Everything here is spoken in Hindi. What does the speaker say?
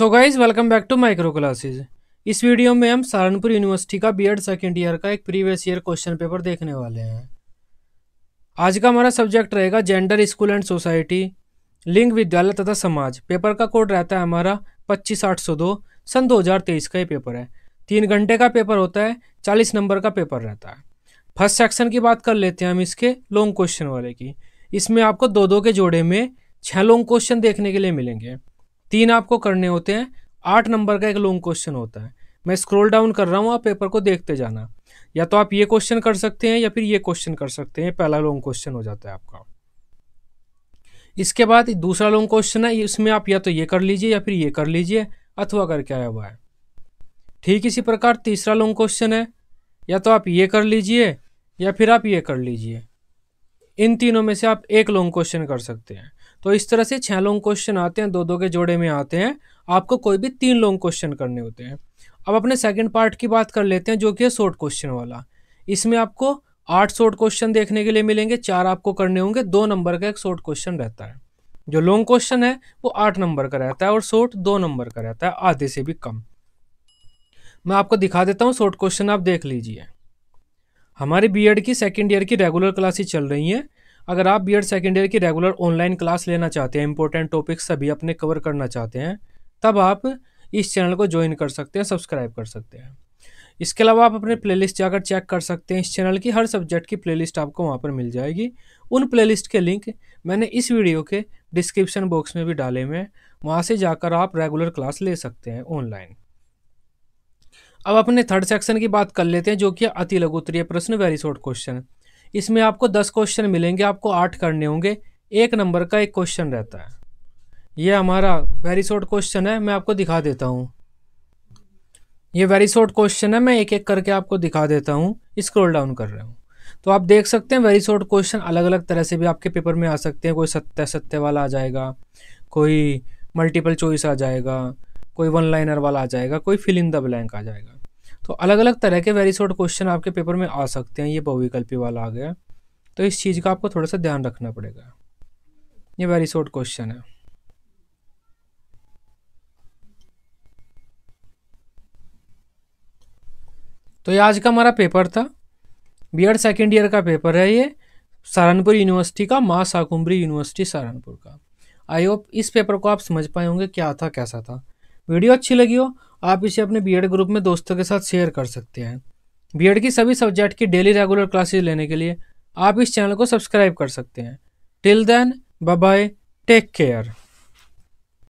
so guys welcome back to micro classes इस वीडियो में हम सहारनपुर यूनिवर्सिटी का बीएड सेकेंड ईयर का एक प्रीवियस ईयर क्वेश्चन पेपर देखने वाले हैं आज का हमारा सब्जेक्ट रहेगा जेंडर स्कूल एंड सोसाइटी लिंग विद्यालय तथा समाज पेपर का कोड रहता है हमारा पच्चीस आठ सौ दो सन दो हज़ार तेईस का ये पेपर है तीन घंटे का पेपर होता है चालीस नंबर का पेपर रहता है फर्स्ट सेक्शन की बात कर लेते हैं हम इसके लॉन्ग क्वेश्चन वाले की इसमें आपको दो दो के जोड़े में छः लॉन्ग क्वेश्चन देखने के लिए मिलेंगे तीन आपको करने होते हैं आठ नंबर का एक लॉन्ग क्वेश्चन होता है मैं स्क्रॉल डाउन कर रहा हूँ आप पेपर को देखते जाना या तो आप ये क्वेश्चन कर सकते हैं या फिर ये क्वेश्चन कर सकते हैं पहला लॉन्ग क्वेश्चन हो जाता है आपका इसके बाद दूसरा लॉन्ग क्वेश्चन है इसमें आप या तो ये कर लीजिए या फिर ये कर लीजिए अथवा करके आया हुआ है ठीक इसी प्रकार तीसरा लॉन्ग क्वेश्चन है या तो आप ये कर लीजिए या फिर आप ये कर लीजिए इन तीनों में से आप एक लॉन्ग क्वेश्चन कर सकते हैं तो इस तरह से छः लॉन्ग क्वेश्चन आते हैं दो दो के जोड़े में आते हैं आपको कोई भी तीन लॉन्ग क्वेश्चन करने होते हैं अब अपने सेकेंड पार्ट की बात कर लेते हैं जो कि है शॉर्ट क्वेश्चन वाला इसमें आपको आठ शॉर्ट क्वेश्चन देखने के लिए मिलेंगे चार आपको करने होंगे दो नंबर का एक शॉर्ट क्वेश्चन रहता है जो लॉन्ग क्वेश्चन है वो आठ नंबर का रहता है और शॉर्ट दो नंबर का रहता है आधे से भी कम मैं आपको दिखा देता हूँ शॉर्ट क्वेश्चन आप देख लीजिए हमारे बीएड की सेकेंड ईयर की रेगुलर क्लासेस चल रही हैं अगर आप बी एड सेकेंड ईयर की रेगुलर ऑनलाइन क्लास लेना चाहते हैं इंपॉर्टेंट टॉपिक्स सभी अपने कवर करना चाहते हैं तब आप इस चैनल को ज्वाइन कर सकते हैं सब्सक्राइब कर सकते हैं इसके अलावा आप अपने प्लेलिस्ट जाकर चेक कर सकते हैं इस चैनल की हर सब्जेक्ट की प्लेलिस्ट आपको वहाँ पर मिल जाएगी उन प्लेलिस्ट के लिंक मैंने इस वीडियो के डिस्क्रिप्शन बॉक्स में भी डाले हुए हैं वहाँ से जाकर आप रेगुलर क्लास ले सकते हैं ऑनलाइन अब अपने थर्ड सेक्शन की बात कर लेते हैं जो कि अति लघुत्तरीय प्रश्न वेरी शॉर्ट क्वेश्चन इसमें आपको दस क्वेश्चन मिलेंगे आपको आठ करने होंगे एक नंबर का एक क्वेश्चन रहता है ये हमारा वेरी शॉर्ट क्वेश्चन है मैं आपको दिखा देता हूँ ये वेरी शॉर्ट क्वेश्चन है मैं एक एक करके आपको दिखा देता हूँ स्क्रोल डाउन कर रहा हूँ तो आप देख सकते हैं वेरी शॉर्ट क्वेश्चन अलग अलग तरह से भी आपके पेपर में आ सकते हैं कोई सत्य सत्य वाला आ जाएगा कोई मल्टीपल चॉइस आ जाएगा कोई वन लाइनर वाला आ जाएगा कोई फिल इन द ब्लैंक आ जाएगा तो अलग अलग तरह के वेरी शॉर्ट क्वेश्चन आपके पेपर में आ सकते हैं ये बहुविकल्पी वाला आ गया तो इस चीज़ का आपको थोड़ा सा ध्यान रखना पड़ेगा ये वेरी शॉर्ट क्वेश्चन है तो ये आज का हमारा पेपर था बी सेकेंड ईयर का पेपर है ये सहारनपुर यूनिवर्सिटी का माँ साकुम्बरी यूनिवर्सिटी सहारनपुर का आई होप इस पेपर को आप समझ पाए होंगे क्या था कैसा था वीडियो अच्छी लगी हो आप इसे अपने बीएड ग्रुप में दोस्तों के साथ शेयर कर सकते हैं बीएड की सभी सब्जेक्ट की डेली रेगुलर क्लासेज लेने के लिए आप इस चैनल को सब्सक्राइब कर सकते हैं till then bye take care